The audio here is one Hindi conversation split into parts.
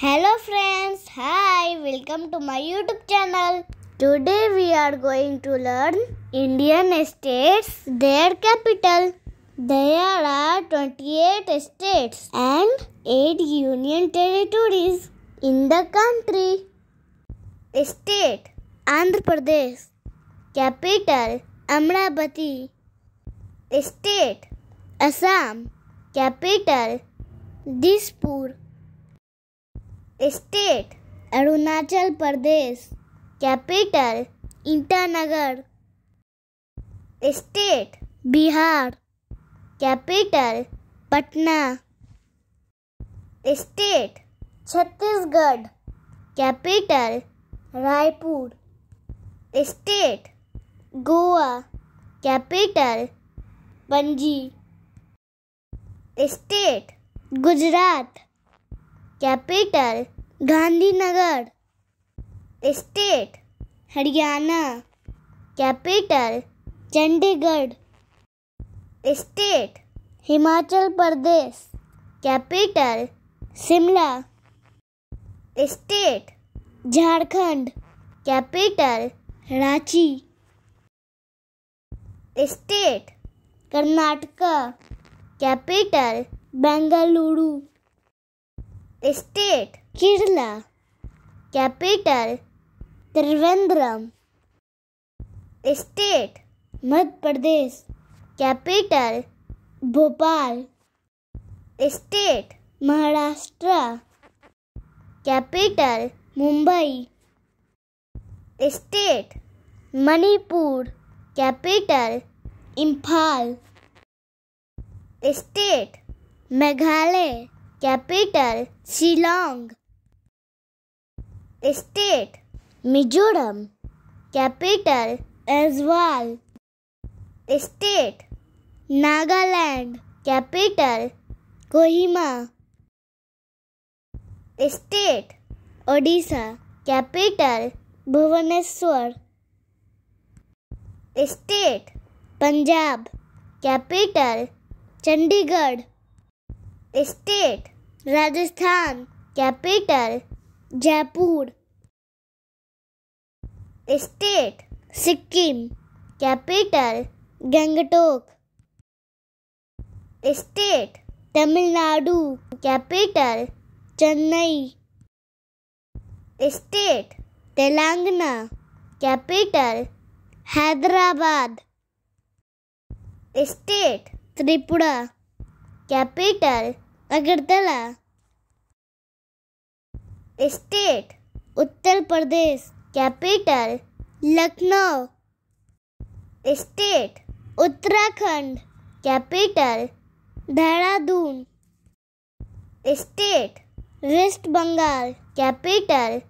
Hello friends, hi, welcome to my YouTube channel. Today we are going to learn Indian states, their capital. There are 28 states and 8 union territories in the country. State Andhra Pradesh Capital Amravati State Assam Capital Dispur state Arunachal Pradesh capital Itanagar state Bihar capital Patna state Chhattisgarh capital Raipur state Goa capital Panaji state Gujarat capital Gandhinagar state Haryana capital Chandigarh state Himachal Pradesh capital Shimla state Jharkhand capital Ranchi state Karnataka capital Bengaluru state Kerala capital Trivandrum state Madhya Pradesh capital Bhopal state Maharashtra capital Mumbai state Manipur capital Imphal state Meghalaya capital Shillong state Mizoram capital Aizawl state Nagaland capital Kohima state Odisha capital Bhubaneswar state Punjab capital Chandigarh state Rajasthan capital Jaipur state Sikkim capital Gangtok state Tamil Nadu capital Chennai state Telangana capital Hyderabad state Tripura capital Agartala state Uttar Pradesh capital Lucknow state Uttarakhand capital Dehradun state west Bengal capital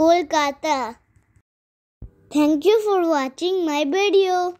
Kolkata thank you for watching my video